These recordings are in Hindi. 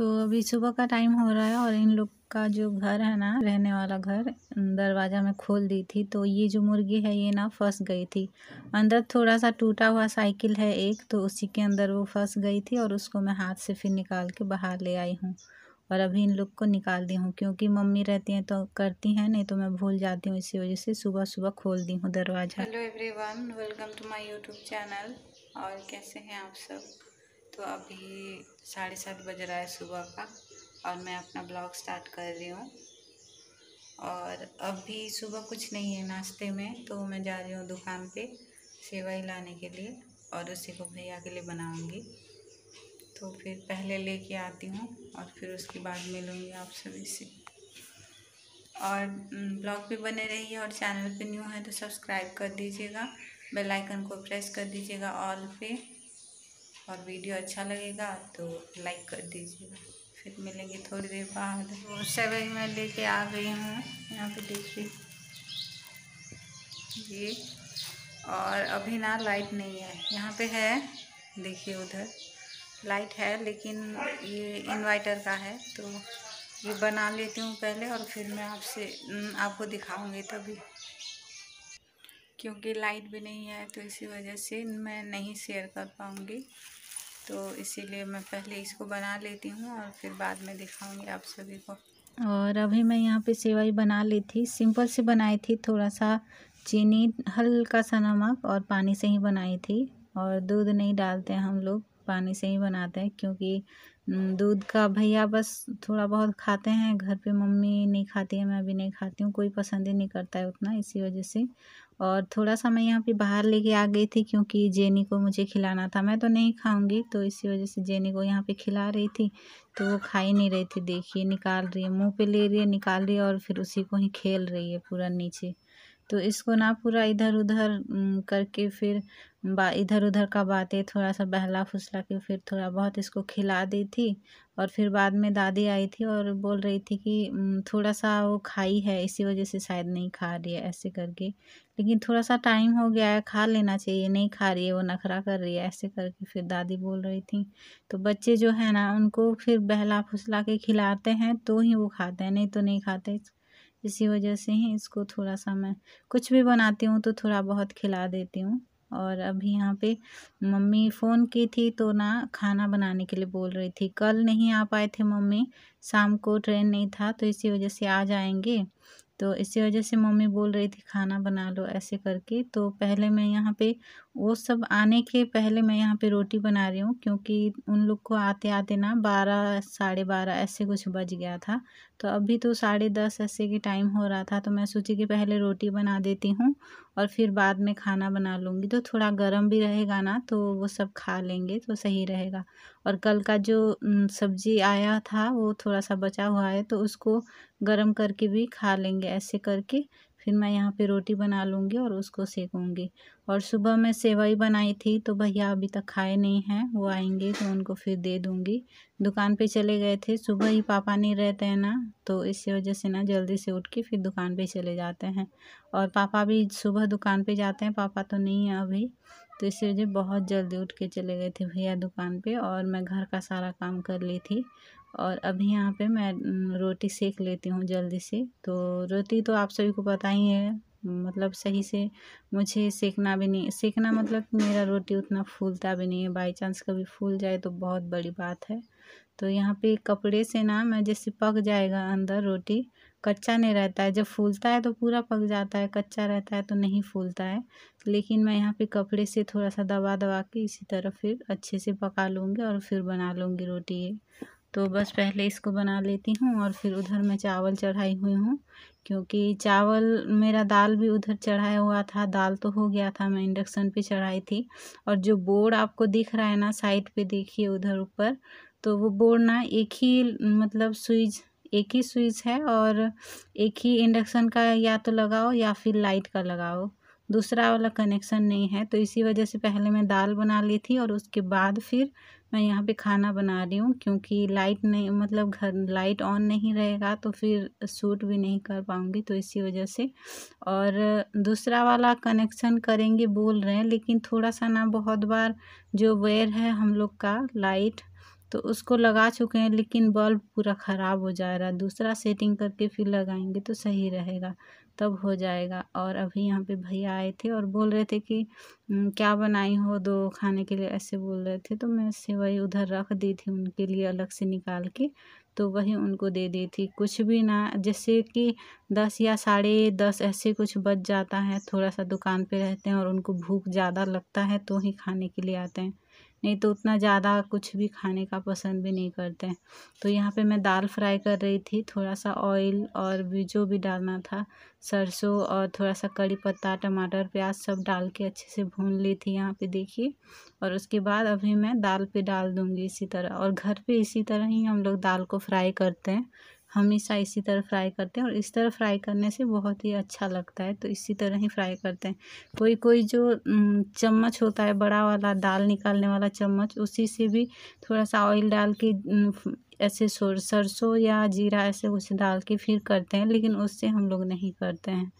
तो अभी सुबह का टाइम हो रहा है और इन लोग का जो घर है ना रहने वाला घर दरवाज़ा में खोल दी थी तो ये जो मुर्गी है ये ना फंस गई थी अंदर थोड़ा सा टूटा हुआ साइकिल है एक तो उसी के अंदर वो फंस गई थी और उसको मैं हाथ से फिर निकाल के बाहर ले आई हूँ और अभी इन लोग को निकाल दी हूँ क्योंकि मम्मी रहती हैं तो करती हैं नहीं तो मैं भूल जाती हूँ इसी वजह से सुबह सुबह खोल दी हूँ दरवाज़ा hello every welcome to my YouTube channel और कैसे हैं आप सब तो अभी साढ़े सात बज रहा है सुबह का और मैं अपना ब्लॉग स्टार्ट कर रही हूँ और अभी सुबह कुछ नहीं है नाश्ते में तो मैं जा रही हूँ दुकान पे सेवाई लाने के लिए और उसी को भैया के लिए बनाऊँगी तो फिर पहले लेके आती हूँ और फिर उसके बाद मिलूँगी आप सभी से और ब्लॉग भी बने रहिए और चैनल पे न्यू है तो सब्सक्राइब कर दीजिएगा बेल आइकन को प्रेस कर दीजिएगा ऑल पे और वीडियो अच्छा लगेगा तो लाइक कर दीजिएगा फिर मिलेंगे थोड़ी देर बाद वो सेवई मैं लेके आ गई हूँ यहाँ पे देखिए ये और अभी ना लाइट नहीं है यहाँ पे है देखिए उधर लाइट है लेकिन ये इन्वर्टर का है तो ये बना लेती हूँ पहले और फिर मैं आपसे आपको दिखाऊंगी तभी क्योंकि लाइट भी नहीं है तो इसी वजह से मैं नहीं शेयर कर पाऊँगी तो इसीलिए मैं पहले इसको बना लेती हूँ और फिर बाद में दिखाऊंगी आप सभी को और अभी मैं यहाँ पे सेवई बना ली थी सिंपल से बनाई थी थोड़ा सा चीनी हल्का सा नमक और पानी से ही बनाई थी और दूध नहीं डालते हैं हम लोग पानी से ही बनाते हैं क्योंकि दूध का भैया बस थोड़ा बहुत खाते हैं घर पे मम्मी नहीं खाती है मैं भी नहीं खाती हूँ कोई पसंद ही नहीं करता है उतना इसी वजह से और थोड़ा सा मैं यहाँ पे बाहर लेके आ गई थी क्योंकि जेनी को मुझे खिलाना था मैं तो नहीं खाऊंगी तो इसी वजह से जेनी को यहाँ पे खिला रही थी तो वो खा ही नहीं रही थी देखिए निकाल रही है मुँह पर ले रही है निकाल रही है और फिर उसी को ही खेल रही है पूरा नीचे तो इसको ना पूरा इधर उधर करके फिर बा इधर उधर का बातें थोड़ा सा बहला फुसला के फिर थोड़ा बहुत इसको खिला दी थी और फिर बाद में दादी आई थी और बोल रही थी कि थोड़ा सा वो खाई है इसी वजह से शायद नहीं खा रही है ऐसे करके लेकिन थोड़ा सा टाइम हो गया है खा लेना चाहिए नहीं खा रही है वो नखरा कर रही है ऐसे करके फिर दादी बोल रही थी तो बच्चे जो है ना उनको फिर बहला फुसला के खिलाते हैं तो ही वो खाते हैं नहीं तो नहीं खाते इसी वजह से ही इसको थोड़ा सा मैं कुछ भी बनाती हूँ तो थोड़ा बहुत खिला देती हूँ और अभी यहाँ पे मम्मी फ़ोन की थी तो ना खाना बनाने के लिए बोल रही थी कल नहीं आ पाए थे मम्मी शाम को ट्रेन नहीं था तो इसी वजह से आ जाएंगे तो इसी वजह से मम्मी बोल रही थी खाना बना लो ऐसे करके तो पहले मैं यहाँ पे वो सब आने के पहले मैं यहाँ पे रोटी बना रही हूँ क्योंकि उन लोग को आते आते ना बारह साढ़े बारह ऐसे कुछ बज गया था तो अभी तो साढ़े दस ऐसे के टाइम हो रहा था तो मैं सोची कि पहले रोटी बना देती हूँ और फिर बाद में खाना बना लूँगी तो थोड़ा गर्म भी रहेगा ना तो वो सब खा लेंगे तो सही रहेगा और कल का जो सब्ज़ी आया था वो थोड़ा सा बचा हुआ है तो उसको गर्म करके भी खा लेंगे ऐसे करके फिर मैं यहाँ पे रोटी बना लूँगी और उसको सेकूँगी और सुबह मैं सेवई बनाई थी तो भैया अभी तक खाए नहीं हैं वो आएंगे तो उनको फिर दे दूँगी दुकान पे चले गए थे सुबह ही पापा नहीं रहते हैं ना तो इस वजह से ना जल्दी से उठ के फिर दुकान पे चले जाते हैं और पापा भी सुबह दुकान पर जाते हैं पापा तो नहीं है अभी तो इसी वजह बहुत जल्दी उठ के चले गए थे भैया दुकान पर और मैं घर का सारा काम कर ली थी और अभी यहाँ पे मैं रोटी सेक लेती हूँ जल्दी से तो रोटी तो आप सभी को पता ही है मतलब सही से मुझे सेकना भी नहीं सेकना मतलब मेरा रोटी उतना फूलता भी नहीं है बाई चांस कभी फूल जाए तो बहुत बड़ी बात है तो यहाँ पे कपड़े से ना मैं जैसे पक जाएगा अंदर रोटी कच्चा नहीं रहता है जब फूलता है तो पूरा पक जाता है कच्चा रहता है तो नहीं फूलता है लेकिन मैं यहाँ पे कपड़े से थोड़ा सा दबा दबा के इसी तरह फिर अच्छे से पका लूँगी और फिर बना लूँगी रोटी तो बस पहले इसको बना लेती हूँ और फिर उधर मैं चावल चढ़ाई हुई हूँ क्योंकि चावल मेरा दाल भी उधर चढ़ाया हुआ था दाल तो हो गया था मैं इंडक्शन पे चढ़ाई थी और जो बोर्ड आपको दिख रहा है ना साइड पे देखिए उधर ऊपर तो वो बोर्ड ना एक ही मतलब स्विच एक ही स्विच है और एक ही इंडक्शन का या तो लगाओ या फिर लाइट का लगाओ दूसरा वाला कनेक्शन नहीं है तो इसी वजह से पहले मैं दाल बना ली थी और उसके बाद फिर मैं यहाँ पे खाना बना रही हूँ क्योंकि लाइट नहीं मतलब घर लाइट ऑन नहीं रहेगा तो फिर सूट भी नहीं कर पाऊँगी तो इसी वजह से और दूसरा वाला कनेक्शन करेंगे बोल रहे हैं लेकिन थोड़ा सा ना बहुत बार जो वेयर है हम लोग का लाइट तो उसको लगा चुके हैं लेकिन बल्ब पूरा ख़राब हो जा रहा है दूसरा सेटिंग करके फिर लगाएंगे तो सही रहेगा तब हो जाएगा और अभी यहाँ पे भैया आए थे और बोल रहे थे कि क्या बनाई हो दो खाने के लिए ऐसे बोल रहे थे तो मैं सेवई उधर रख दी थी उनके लिए अलग से निकाल के तो वही उनको दे दी थी कुछ भी ना जैसे कि दस या साढ़े दस ऐसे कुछ बच जाता है थोड़ा सा दुकान पे रहते हैं और उनको भूख ज़्यादा लगता है तो ही खाने के लिए आते हैं नहीं तो उतना ज़्यादा कुछ भी खाने का पसंद भी नहीं करते तो यहाँ पे मैं दाल फ्राई कर रही थी थोड़ा सा ऑयल और भी जो भी डालना था सरसों और थोड़ा सा कड़ी पत्ता टमाटर प्याज सब डाल के अच्छे से भून ली थी यहाँ पे देखिए और उसके बाद अभी मैं दाल पे डाल दूँगी इसी तरह और घर पे इसी तरह ही हम लोग दाल को फ्राई करते हैं हमेशा इसी तरह फ्राई करते हैं और इस तरह फ्राई करने से बहुत ही अच्छा लगता है तो इसी तरह ही फ्राई करते हैं कोई कोई जो चम्मच होता है बड़ा वाला दाल निकालने वाला चम्मच उसी से भी थोड़ा सा ऑयल डाल के ऐसे सरसों या जीरा ऐसे कुछ डाल के फिर करते हैं लेकिन उससे हम लोग नहीं करते हैं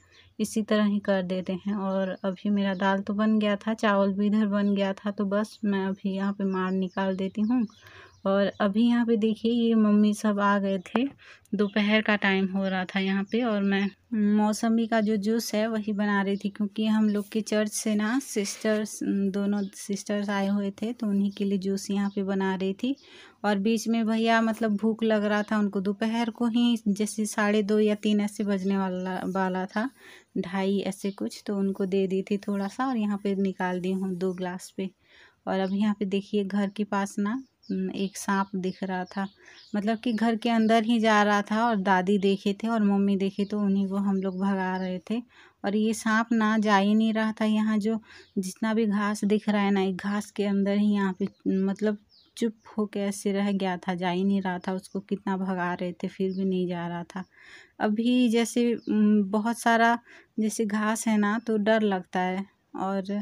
इसी तरह ही कर देते हैं और अभी मेरा दाल तो बन गया था चावल भी इधर बन गया था तो बस मैं अभी यहाँ पे मार निकाल देती हूँ और अभी यहाँ पे देखिए ये मम्मी सब आ गए थे दोपहर का टाइम हो रहा था यहाँ पे और मैं मौसमी का जो जूस है वही बना रही थी क्योंकि हम लोग के चर्च से ना सिस्टर्स दोनों सिस्टर्स आए हुए थे तो उन्हीं के लिए जूस यहाँ पे बना रही थी और बीच में भैया मतलब भूख लग रहा था उनको दोपहर को ही जैसे साढ़े दो या तीन ऐसे बजने वाला वाला था ढाई ऐसे कुछ तो उनको दे दी थी थोड़ा सा और यहाँ पर निकाल दी हूँ दो ग्लास पे और अब यहाँ पे देखिए घर के पास ना एक सांप दिख रहा था मतलब कि घर के अंदर ही जा रहा था और दादी देखे थे और मम्मी देखे तो उन्हीं को हम लोग भगा रहे थे और ये सांप ना जा ही नहीं रहा था यहाँ जो जितना भी घास दिख रहा है ना एक घास के अंदर ही यहाँ पे मतलब चुप हो ऐसे रह गया था जा ही नहीं रहा था उसको कितना भगा रहे थे फिर भी नहीं जा रहा था अभी जैसे बहुत सारा जैसे घास है ना तो डर लगता है और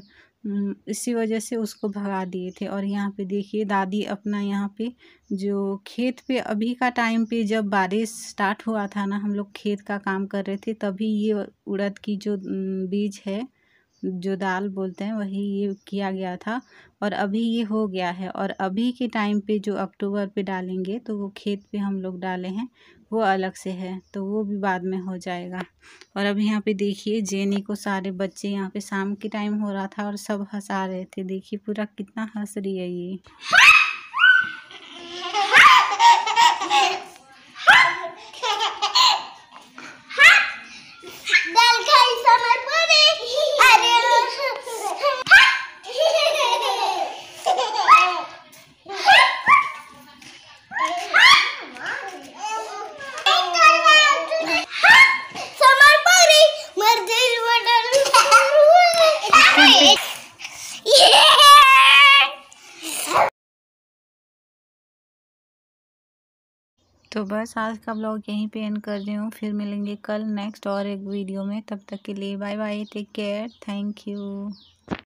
इसी वजह से उसको भगा दिए थे और यहाँ पे देखिए दादी अपना यहाँ पे जो खेत पे अभी का टाइम पे जब बारिश स्टार्ट हुआ था ना हम लोग खेत का काम कर रहे थे तभी ये उड़द की जो बीज है जो दाल बोलते हैं वही ये किया गया था और अभी ये हो गया है और अभी के टाइम पे जो अक्टूबर पे डालेंगे तो वो खेत पे हम लोग डाले हैं वो अलग से है तो वो भी बाद में हो जाएगा और अब यहाँ पे देखिए जेनी को सारे बच्चे यहाँ पे शाम के टाइम हो रहा था और सब हंसा रहे थे देखिए पूरा कितना हंस रही है ये तो बस आज का ब्लॉग यहीं पे एंड कर रही हूँ फिर मिलेंगे कल नेक्स्ट और एक वीडियो में तब तक के लिए bye bye take care thank you